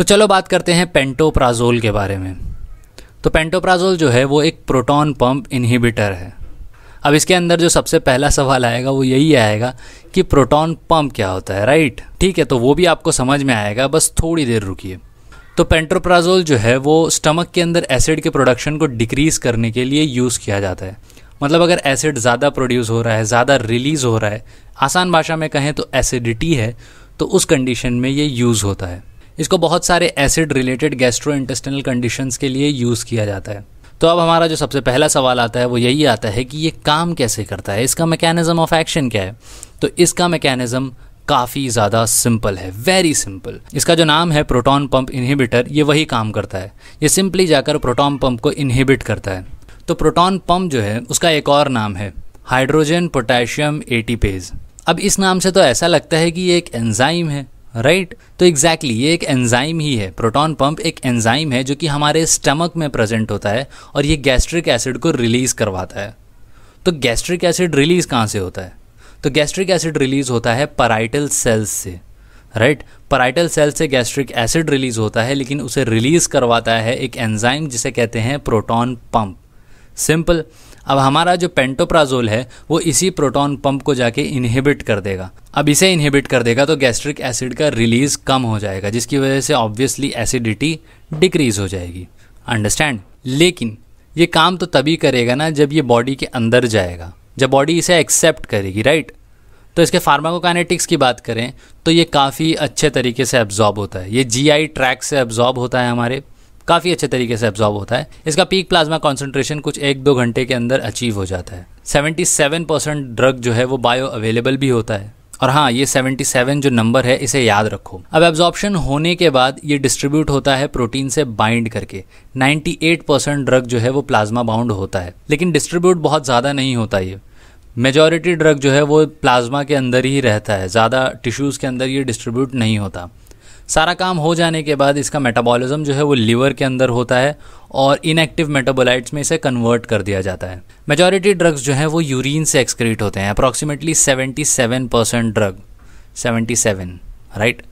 तो चलो बात करते हैं पेंटोप्राजोल के बारे में तो पेंटोप्राजोल जो है वो एक प्रोटॉन पंप इनहिबिटर है अब इसके अंदर जो सबसे पहला सवाल आएगा वो यही आएगा कि प्रोटॉन पंप क्या होता है राइट ठीक है तो वो भी आपको समझ में आएगा बस थोड़ी देर रुकिए तो पेंट्रोप्राजोल जो है वो स्टमक के अंदर एसिड के प्रोडक्शन को डिक्रीज़ करने के लिए यूज़ किया जाता है मतलब अगर एसिड ज़्यादा प्रोड्यूस हो रहा है ज़्यादा रिलीज़ हो रहा है आसान भाषा में कहें तो एसिडिटी है तो उस कंडीशन में ये यूज़ होता है इसको बहुत सारे acid related gastro intestinal conditions के लिए यूज़ किया जाता है तो अब हमारा जो सबसे पहला सवाल आता है वो यही आता है कि ये काम कैसे करता है इसका मैकेनिज्म ऑफ एक्शन क्या है तो इसका मैकेनिज्म काफ़ी ज़्यादा सिंपल है वेरी सिंपल इसका जो नाम है प्रोटॉन पंप इनहिबिटर ये वही काम करता है ये सिंपली जाकर प्रोटॉन पंप को इनहिबिट करता है तो प्रोटॉन पंप जो है उसका एक और नाम है हाइड्रोजन पोटेशियम एटीपेज अब इस नाम से तो ऐसा लगता है कि ये एक एंजाइम है राइट right? तो एग्जैक्टली exactly, ये एक एंजाइम ही है प्रोटॉन पंप एक एंजाइम है जो कि हमारे स्टमक में प्रेजेंट होता है और ये गैस्ट्रिक एसिड को रिलीज़ करवाता है तो गैस्ट्रिक एसिड रिलीज़ कहाँ से होता है तो गैस्ट्रिक एसिड रिलीज़ होता है पराइटल सेल्स से राइट पराइटल सेल्स से गैस्ट्रिक एसिड रिलीज़ होता है लेकिन उसे रिलीज़ करवाता है एक एंजाइम जिसे कहते हैं प्रोटॉन पंप सिंपल अब हमारा जो पेंटोप्राजोल है वो इसी प्रोटॉन पंप को जाके इनहिबिट कर देगा अब इसे इनहिबिट कर देगा तो गैस्ट्रिक एसिड का रिलीज कम हो जाएगा जिसकी वजह से ऑब्वियसली एसिडिटी डिक्रीज हो जाएगी अंडरस्टैंड लेकिन ये काम तो तभी करेगा ना जब ये बॉडी के अंदर जाएगा जब बॉडी इसे एक्सेप्ट करेगी राइट तो इसके फार्माकोकाइनेटिक्स की बात करें तो ये काफ़ी अच्छे तरीके से एब्जॉर्ब होता है ये जीआई ट्रैक से एब्जॉर्ब होता है हमारे काफ़ी अच्छे तरीके से एब्जॉर्ब होता है इसका पीक प्लाज्मा कॉन्सेंट्रेशन कुछ एक दो घंटे के अंदर अचीव हो जाता है 77 परसेंट ड्रग जो है वो बायो अवेलेबल भी होता है और हाँ ये 77 जो नंबर है इसे याद रखो अब एब्जॉर्प्शन होने के बाद ये डिस्ट्रीब्यूट होता है प्रोटीन से बाइंड करके 98 परसेंट ड्रग जो है वो प्लाज्मा बाउंड होता है लेकिन डिस्ट्रीब्यूट बहुत ज़्यादा नहीं होता ये मेजॉरिटी ड्रग जो है वो प्लाज्मा के अंदर ही रहता है ज़्यादा टिश्यूज़ के अंदर ये डिस्ट्रीब्यूट नहीं होता सारा काम हो जाने के बाद इसका मेटाबॉलिज्म जो है वो लीवर के अंदर होता है और इनएक्टिव मेटाबोलाइट्स में इसे कन्वर्ट कर दिया जाता है मेजॉरिटी ड्रग्स जो है वो यूरिन से एक्सक्रीट होते हैं approximately 77 percent drug 77 right right?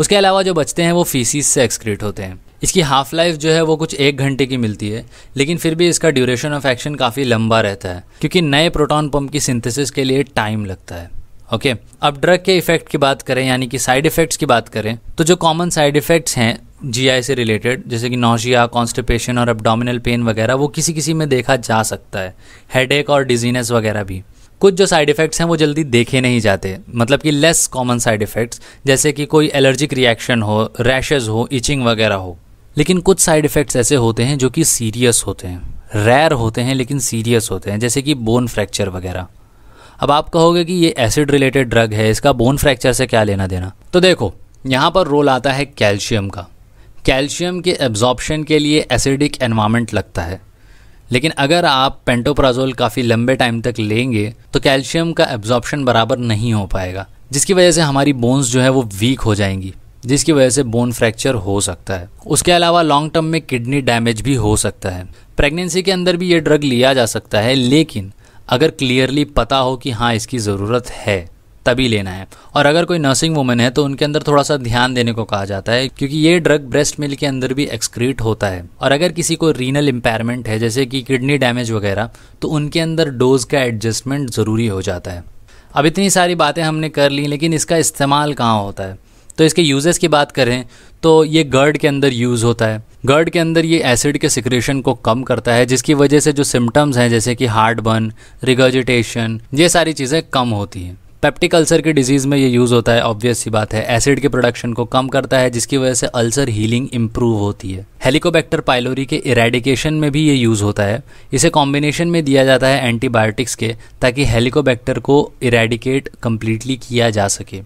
उसके अलावा जो बचते हैं वो फीसिस से एक्सक्रीट होते हैं इसकी हाफ़ लाइफ जो है वो कुछ एक घंटे की मिलती है लेकिन फिर भी इसका ड्यूरेशन ऑफ एक्शन काफ़ी लंबा रहता है क्योंकि नए प्रोटॉन पम्प की सिंथेसिस के लिए टाइम लगता है ओके okay, अब ड्रग के इफेक्ट की बात करें यानी कि साइड इफेक्ट्स की बात करें तो जो कॉमन साइड इफेक्ट्स हैं जीआई से रिलेटेड जैसे कि नोशिया कॉन्स्टिपेशन और अपडोमिनल पेन वगैरह वो किसी किसी में देखा जा सकता है हेडेक और डिजीनेस वगैरह भी कुछ जो साइड इफ़ेक्ट्स हैं वो जल्दी देखे नहीं जाते मतलब कि लेस कॉमन साइड इफ़ेक्ट्स जैसे कि कोई एलर्जिक रिएक्शन हो रैशेज़ हो इचिंग वगैरह हो लेकिन कुछ साइड इफ़ेक्ट्स ऐसे होते हैं जो कि सीरियस होते हैं रेयर होते हैं लेकिन सीरियस होते हैं जैसे कि बोन फ्रैक्चर वगैरह अब आप कहोगे कि ये एसिड रिलेटेड ड्रग है इसका बोन फ्रैक्चर से क्या लेना देना तो देखो यहाँ पर रोल आता है कैल्शियम का कैल्शियम के एब्जॉर्प्शन के लिए एसिडिक एनवामेंट लगता है लेकिन अगर आप पेंटोप्राजोल काफ़ी लंबे टाइम तक लेंगे तो कैल्शियम का एब्जॉर्प्शन बराबर नहीं हो पाएगा जिसकी वजह से हमारी बोन्स जो है वो वीक हो जाएंगी जिसकी वजह से बोन फ्रैक्चर हो सकता है उसके अलावा लॉन्ग टर्म में किडनी डैमेज भी हो सकता है प्रेगनेंसी के अंदर भी ये ड्रग लिया जा सकता है लेकिन अगर क्लियरली पता हो कि हाँ इसकी ज़रूरत है तभी लेना है और अगर कोई नर्सिंग वुमेन है तो उनके अंदर थोड़ा सा ध्यान देने को कहा जाता है क्योंकि ये ड्रग ब्रेस्ट मिल्क के अंदर भी एक्सक्रीट होता है और अगर किसी को रीनल इम्पेयरमेंट है जैसे कि किडनी डैमेज वगैरह तो उनके अंदर डोज का एडजस्टमेंट ज़रूरी हो जाता है अब इतनी सारी बातें हमने कर ली लेकिन इसका इस्तेमाल कहाँ होता है तो इसके यूजेस की बात करें तो ये गर्ड के अंदर यूज़ होता है गर्ड के अंदर ये एसिड के सिक्रेशन को कम करता है जिसकी वजह से जो सिम्टम्स हैं जैसे कि हार्ट बर्न रिगर्जिटेशन ये सारी चीज़ें कम होती हैं पेप्टिक अल्सर की डिजीज़ में ये यूज़ होता है ऑब्वियस सी बात है एसिड के प्रोडक्शन को कम करता है जिसकी वजह से अल्सर हीलिंग इम्प्रूव होती है हेलिकोबैक्टर पाइलोरी के इरेडिकेशन में भी ये यूज़ होता है इसे कॉम्बिनेशन में दिया जाता है एंटीबायोटिक्स के ताकि हेलिकोबैक्टर को इरेडिकेट कम्प्लीटली किया जा सके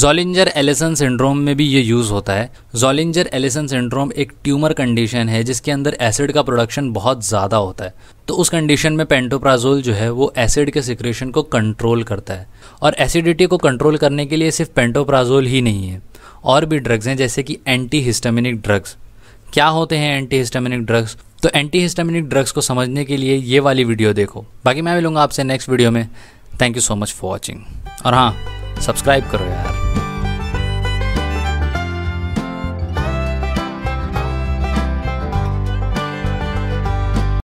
जोलिंजर एलिसन सिंड्रोम में भी ये यूज़ होता है जोलिंजर एलिसन सिंड्रोम एक ट्यूमर कंडीशन है जिसके अंदर एसिड का प्रोडक्शन बहुत ज़्यादा होता है तो उस कंडीशन में पेंटोप्राजोल जो है वो एसिड के सिक्रेशन को कंट्रोल करता है और एसिडिटी को कंट्रोल करने के लिए सिर्फ पेंटोप्राजोल ही नहीं है और भी ड्रग्स हैं जैसे कि एंटी हिस्टामिनिक ड्रग्स क्या होते हैं एंटी हिस्टामिनिक ड्रग्स तो एंटी हिस्टामिनिक ड्रग्स को समझने के लिए ये वाली वीडियो देखो बाकी मैं लूँगा आपसे नेक्स्ट वीडियो में thank you so much for watching और हाँ सब्सक्राइब करो यार